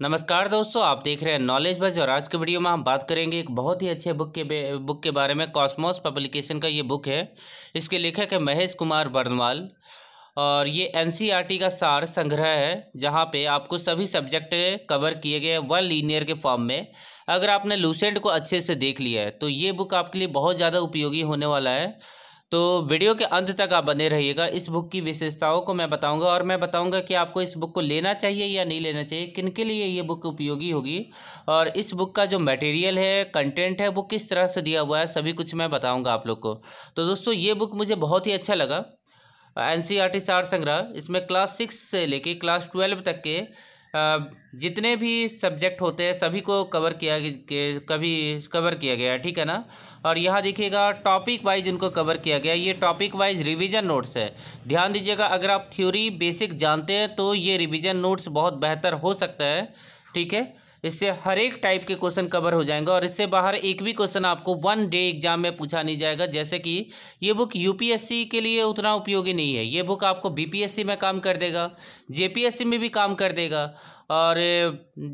नमस्कार दोस्तों आप देख रहे हैं नॉलेज बज और आज के वीडियो में हम बात करेंगे एक बहुत ही अच्छे बुक के बुक के बारे में कॉस्मोस पब्लिकेशन का ये बुक है इसके लेखक है महेश कुमार बर्नवाल और ये एन e का सार संग्रह है जहाँ पे आपको सभी सब्जेक्ट कवर किए गए वन लीनियर के फॉर्म में अगर आपने लूसेंट को अच्छे से देख लिया है तो ये बुक आपके लिए बहुत ज़्यादा उपयोगी होने वाला है तो वीडियो के अंत तक आप बने रहिएगा इस बुक की विशेषताओं को मैं बताऊंगा और मैं बताऊंगा कि आपको इस बुक को लेना चाहिए या नहीं लेना चाहिए किन के लिए ये बुक उपयोगी होगी और इस बुक का जो मटेरियल है कंटेंट है वो किस तरह से दिया हुआ है सभी कुछ मैं बताऊँगा आप लोग को तो दोस्तों ये बुक मुझे बहुत ही अच्छा लगा एन सी आर टी सार संग्रह इसमें क्लास सिक्स से लेके क्लास ट्वेल्व तक के जितने भी सब्जेक्ट होते हैं सभी को कवर किया कभी कवर किया गया है ठीक है ना और यहाँ देखिएगा टॉपिक वाइज इनको कवर किया गया ये टॉपिक वाइज रिवीजन नोट्स है ध्यान दीजिएगा अगर आप थ्योरी बेसिक जानते हैं तो ये रिवीजन नोट्स बहुत बेहतर हो सकता है ठीक है इससे हर एक टाइप के क्वेश्चन कवर हो जाएंगे और इससे बाहर एक भी क्वेश्चन आपको वन डे एग्जाम में पूछा नहीं जाएगा जैसे कि ये बुक यूपीएससी के लिए उतना उपयोगी नहीं है ये बुक आपको बीपीएससी में काम कर देगा जेपीएससी में भी काम कर देगा और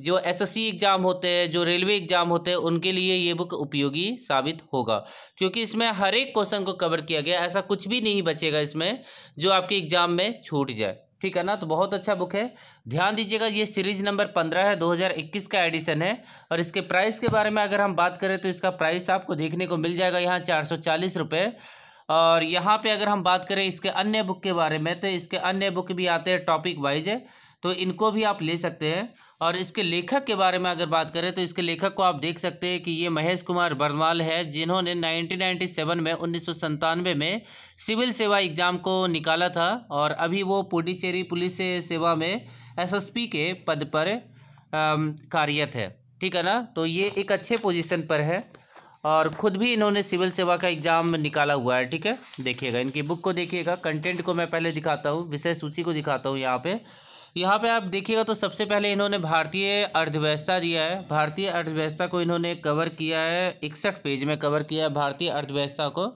जो एसएससी एग्ज़ाम होते हैं जो रेलवे एग्ज़ाम होते हैं उनके लिए ये बुक उपयोगी साबित होगा क्योंकि इसमें हर एक क्वेश्चन को कवर किया गया ऐसा कुछ भी नहीं बचेगा इसमें जो आपके एग्ज़ाम में छूट जाए ठीक है ना तो बहुत अच्छा बुक है ध्यान दीजिएगा ये सीरीज नंबर पंद्रह है 2021 का एडिशन है और इसके प्राइस के बारे में अगर हम बात करें तो इसका प्राइस आपको देखने को मिल जाएगा यहाँ चार सौ चालीस रुपये और यहाँ पे अगर हम बात करें इसके अन्य बुक के बारे में तो इसके अन्य बुक भी आते हैं टॉपिक वाइज है तो इनको भी आप ले सकते हैं और इसके लेखक के बारे में अगर बात करें तो इसके लेखक को आप देख सकते हैं कि ये महेश कुमार बर्नवाल है जिन्होंने 1997 में उन्नीस में सिविल सेवा एग्ज़ाम को निकाला था और अभी वो पुडुचेरी पुलिस सेवा में एसएसपी के पद पर कार्यरत है ठीक है ना तो ये एक अच्छे पोजीशन पर है और ख़ुद भी इन्होंने सिविल सेवा का एग्ज़ाम निकाला हुआ है ठीक है देखिएगा इनकी बुक को देखिएगा कंटेंट को मैं पहले दिखाता हूँ विषय सूची को दिखाता हूँ यहाँ पे यहाँ पे आप देखिएगा तो सबसे पहले इन्होंने भारतीय अर्थव्यवस्था दिया है भारतीय अर्थव्यवस्था को इन्होंने कवर किया है इकसठ पेज में कवर किया है भारतीय अर्थव्यवस्था को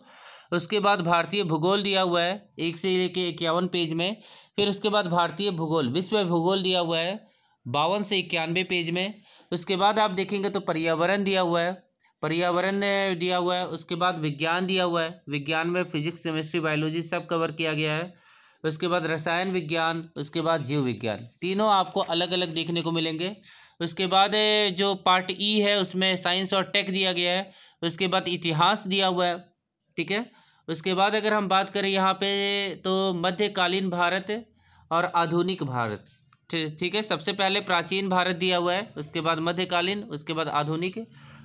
उसके बाद भारतीय भूगोल दिया हुआ है एक से लेके इक्यावन पेज में फिर उसके बाद भारतीय भूगोल विश्व भूगोल दिया हुआ है बावन से इक्यानवे पेज में उसके बाद आप देखेंगे तो पर्यावरण दिया हुआ है पर्यावरण दिया हुआ है उसके बाद विज्ञान दिया हुआ है विज्ञान में फिजिक्स केमिस्ट्री बायोलॉजी सब कवर किया गया है उसके बाद रसायन विज्ञान उसके बाद जीव विज्ञान तीनों आपको अलग अलग देखने को मिलेंगे उसके बाद जो पार्ट ई e है उसमें साइंस और टेक दिया गया है उसके बाद इतिहास दिया हुआ है ठीक है उसके बाद अगर हम बात करें यहाँ पे तो मध्यकालीन भारत और आधुनिक भारत ठीक है सबसे पहले प्राचीन भारत दिया हुआ है उसके बाद मध्यकालीन उसके बाद आधुनिक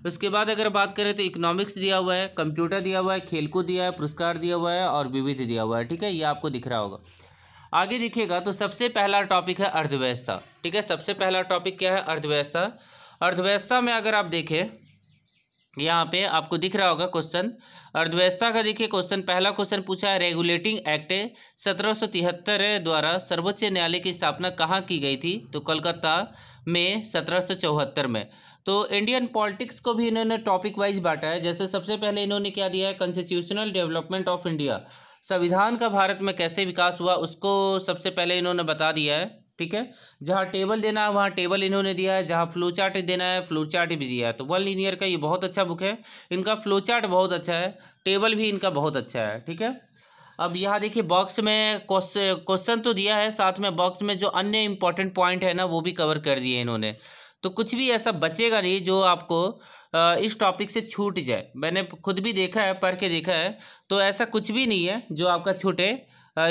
उसके बाद अगर बात करें तो इकोनॉमिक्स दिया हुआ है कंप्यूटर दिया हुआ है खेलकूद दिया है पुरस्कार दिया हुआ है और विविध दिया हुआ है ठीक है ये आपको दिख रहा होगा आगे दिखेगा तो सबसे पहला टॉपिक है अर्थव्यवस्था ठीक है सबसे पहला टॉपिक क्या है अर्थव्यवस्था अर्थव्यवस्था में अगर आप देखें यहाँ पे आपको दिख रहा होगा क्वेश्चन अर्थव्यवस्था का देखिए क्वेश्चन पहला क्वेश्चन पूछा है रेगुलेटिंग एक्ट सत्रह द्वारा सर्वोच्च न्यायालय की स्थापना कहाँ की गई थी तो कलकत्ता में सत्रह में तो इंडियन पॉलिटिक्स को भी इन्होंने टॉपिक वाइज बांटा है जैसे सबसे पहले इन्होंने क्या दिया है कॉन्स्टिट्यूशनल डेवलपमेंट ऑफ इंडिया संविधान का भारत में कैसे विकास हुआ उसको सबसे पहले इन्होंने बता दिया है ठीक है जहाँ टेबल देना है वहाँ टेबल इन्होंने दिया है जहाँ फ्लो चार्ट देना है फ्लो चार्ट भी दिया है तो वन लीनियर का ये बहुत अच्छा बुक है इनका फ्लो चार्ट बहुत अच्छा है टेबल भी इनका बहुत अच्छा है ठीक है अब यहाँ देखिए बॉक्स में क्वेश्चन तो दिया है साथ में बॉक्स में जो अन्य इम्पोर्टेंट पॉइंट है ना वो भी कवर कर दिए इन्होंने तो कुछ भी ऐसा बचेगा नहीं जो आपको इस टॉपिक से छूट जाए मैंने खुद भी देखा है पढ़ के देखा है तो ऐसा कुछ भी नहीं है जो आपका छूटे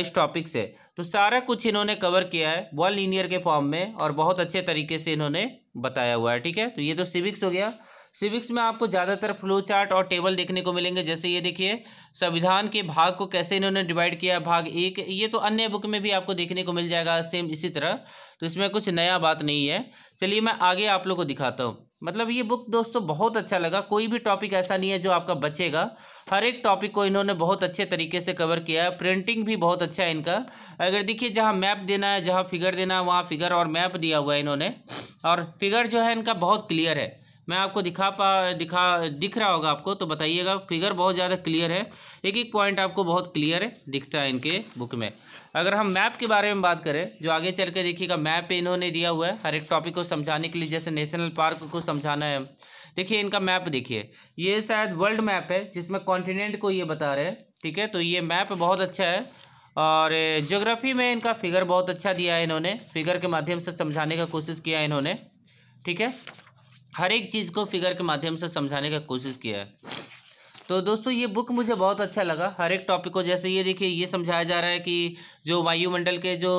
इस टॉपिक से तो सारा कुछ इन्होंने कवर किया है वन लीनियर के फॉर्म में और बहुत अच्छे तरीके से इन्होंने बताया हुआ है ठीक है तो ये तो सिविक्स हो गया सिविक्स में आपको ज़्यादातर फ्लो चार्ट और टेबल देखने को मिलेंगे जैसे ये देखिए संविधान के भाग को कैसे इन्होंने डिवाइड किया भाग एक ये तो अन्य बुक में भी आपको देखने को मिल जाएगा सेम इसी तरह तो इसमें कुछ नया बात नहीं है चलिए मैं आगे आप लोग को दिखाता हूँ मतलब ये बुक दोस्तों बहुत अच्छा लगा कोई भी टॉपिक ऐसा नहीं है जो आपका बचेगा हर एक टॉपिक को इन्होंने बहुत अच्छे तरीके से कवर किया है प्रिंटिंग भी बहुत अच्छा है इनका अगर देखिए जहाँ मैप देना है जहाँ फिगर देना है वहाँ फिगर और मैप दिया हुआ है इन्होंने और फिगर जो है इनका बहुत क्लियर है मैं आपको दिखा पा दिखा दिख रहा होगा आपको तो बताइएगा फिगर बहुत ज़्यादा क्लियर है एक एक पॉइंट आपको बहुत क्लियर है दिखता है इनके बुक में अगर हम मैप के बारे में बात करें जो आगे चल के देखिएगा मैप इन्होंने दिया हुआ है हर एक टॉपिक को समझाने के लिए जैसे नेशनल पार्क को समझाना है देखिए इनका मैप देखिए ये शायद वर्ल्ड मैप है जिसमें कॉन्टिनेंट को ये बता रहे हैं ठीक है तो ये मैप बहुत अच्छा है और ज्योग्राफी में इनका फिगर बहुत अच्छा दिया है इन्होंने फिगर के माध्यम से समझाने का कोशिश किया है इन्होंने ठीक है हर एक चीज़ को फिगर के माध्यम से समझाने का कोशिश किया है तो दोस्तों ये बुक मुझे बहुत अच्छा लगा हर एक टॉपिक को जैसे ये देखिए ये समझाया जा रहा है कि जो वायुमंडल के जो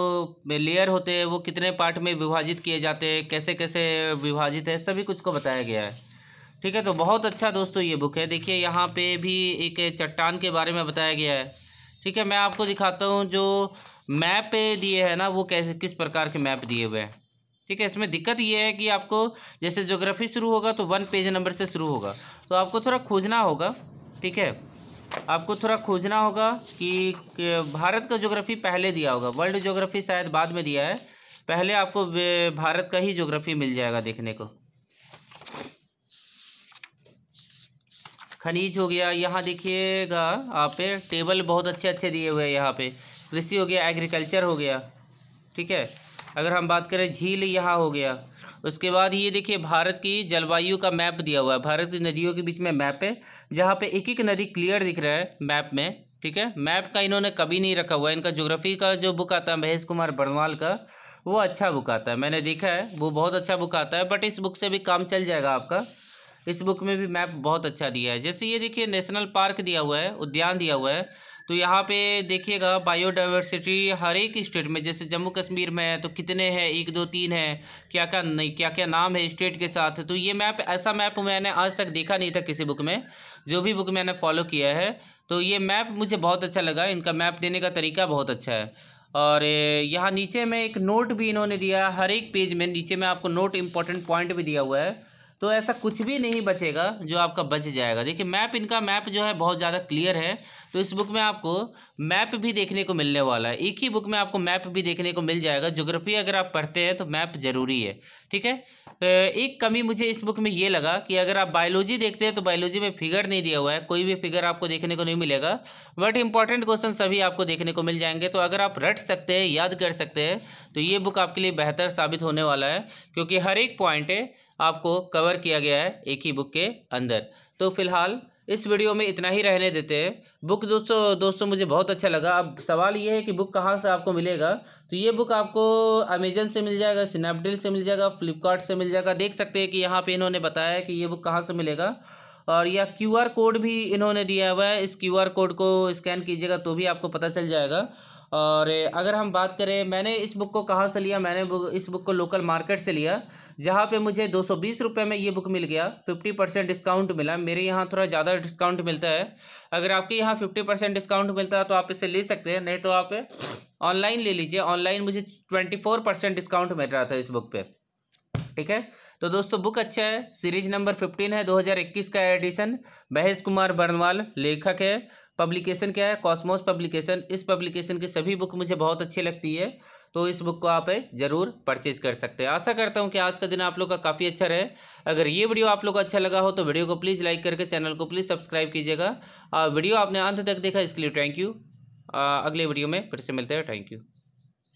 लेयर होते हैं वो कितने पार्ट में विभाजित किए जाते हैं कैसे कैसे विभाजित है सभी कुछ को बताया गया है ठीक है तो बहुत अच्छा दोस्तों ये बुक है देखिए यहाँ पे भी एक चट्टान के बारे में बताया गया है ठीक है मैं आपको दिखाता हूँ जो मैप दिए है ना वो कैसे किस प्रकार के मैप दिए हुए हैं ठीक है इसमें दिक्कत ये है कि आपको जैसे ज्योग्राफी शुरू होगा तो वन पेज नंबर से शुरू होगा तो आपको थोड़ा खोजना होगा ठीक है आपको थोड़ा खोजना होगा कि भारत का ज्योग्राफी पहले दिया होगा वर्ल्ड ज्योग्राफी शायद बाद में दिया है पहले आपको भारत का ही ज्योग्राफी मिल जाएगा देखने को खनिज हो गया यहाँ देखिएगा आप टेबल बहुत अच्छे अच्छे दिए हुए हैं यहाँ पे कृषि हो गया एग्रीकल्चर हो गया ठीक है अगर हम बात करें झील यहाँ हो गया उसके बाद ये देखिए भारत की जलवायु का मैप दिया हुआ है भारत की नदियों के बीच में मैप है जहाँ पे एक एक नदी क्लियर दिख रहा है मैप में ठीक है मैप का इन्होंने कभी नहीं रखा हुआ है इनका ज्योग्राफी का जो बुक आता है महेश कुमार बर्नवाल का वो अच्छा बुक आता है मैंने देखा है वो बहुत अच्छा बुक आता है बट इस बुक से भी काम चल जाएगा आपका इस बुक में भी मैप बहुत अच्छा दिया है जैसे ये देखिए नेशनल पार्क दिया हुआ है उद्यान दिया हुआ है तो यहाँ पे देखिएगा बायोडाइवर्सिटी हर एक स्टेट में जैसे जम्मू कश्मीर में है तो कितने हैं एक दो तीन है क्या क्या नहीं क्या क्या नाम है स्टेट के साथ तो ये मैप ऐसा मैप मैंने आज तक देखा नहीं था किसी बुक में जो भी बुक मैंने फॉलो किया है तो ये मैप मुझे बहुत अच्छा लगा इनका मैप देने का तरीका बहुत अच्छा है और यहाँ नीचे में एक नोट भी इन्होंने दिया हर एक पेज में नीचे में आपको नोट इम्पॉर्टेंट पॉइंट भी दिया हुआ है तो ऐसा कुछ भी नहीं बचेगा जो आपका बच जाएगा देखिए मैप इनका मैप जो है बहुत ज़्यादा क्लियर है तो इस बुक में आपको मैप भी देखने को मिलने वाला है एक ही बुक में आपको मैप भी देखने को मिल जाएगा ज्योग्राफी अगर आप पढ़ते हैं तो मैप ज़रूरी है ठीक है एक कमी मुझे इस बुक में ये लगा कि अगर आप बायोलॉजी देखते हैं तो बायोलॉजी में फिगर नहीं दिया हुआ है कोई भी फिगर आपको देखने को नहीं मिलेगा बट इंपॉर्टेंट क्वेश्चन सभी आपको देखने को मिल जाएंगे तो अगर आप रट सकते हैं याद कर सकते हैं तो ये बुक आपके लिए बेहतर साबित होने वाला है क्योंकि हर एक पॉइंट आपको कवर किया गया है एक ही बुक के अंदर तो फिलहाल इस वीडियो में इतना ही रहने देते हैं बुक दोस्तों दोस्तों मुझे बहुत अच्छा लगा अब सवाल ये है कि बुक कहाँ से आपको मिलेगा तो ये बुक आपको अमेजन से मिल जाएगा स्नैपडील से मिल जाएगा फ्लिपकार्ट से मिल जाएगा देख सकते हैं कि यहाँ पे इन्होंने बताया है कि ये बुक कहाँ से मिलेगा और यह क्यू कोड भी इन्होंने दिया हुआ है इस क्यू कोड को स्कैन कीजिएगा तो भी आपको पता चल जाएगा और अगर हम बात करें मैंने इस बुक को कहाँ से लिया मैंने इस बुक को लोकल मार्केट से लिया जहाँ पे मुझे दो सौ बीस रुपये में ये बुक मिल गया फिफ्टी परसेंट डिस्काउंट मिला मेरे यहाँ थोड़ा ज़्यादा डिस्काउंट मिलता है अगर आपके यहाँ फिफ्टी परसेंट डिस्काउंट मिलता है तो आप इसे ले सकते हैं नहीं तो आप ऑनलाइन ले लीजिए ऑनलाइन मुझे ट्वेंटी फोर परसेंट डिस्काउंट मिल रहा था इस बुक पर ठीक है तो दोस्तों बुक अच्छा है सीरीज नंबर फिफ्टीन है दो का एडिशन महेश कुमार बर्नवाल लेखक है पब्लिकेशन क्या है कॉस्मोस पब्लिकेशन इस पब्लिकेशन की सभी बुक मुझे बहुत अच्छी लगती है तो इस बुक को आप जरूर परचेज कर सकते हैं आशा करता हूँ कि आज का दिन आप लोग का काफ़ी अच्छा रहे अगर ये वीडियो आप लोग को अच्छा लगा हो तो वीडियो को प्लीज़ लाइक करके चैनल को प्लीज़ सब्सक्राइब कीजिएगा वीडियो आपने अंत तक देखा इसके लिए थैंक यू अगले वीडियो में फिर से मिलते हैं थैंक यू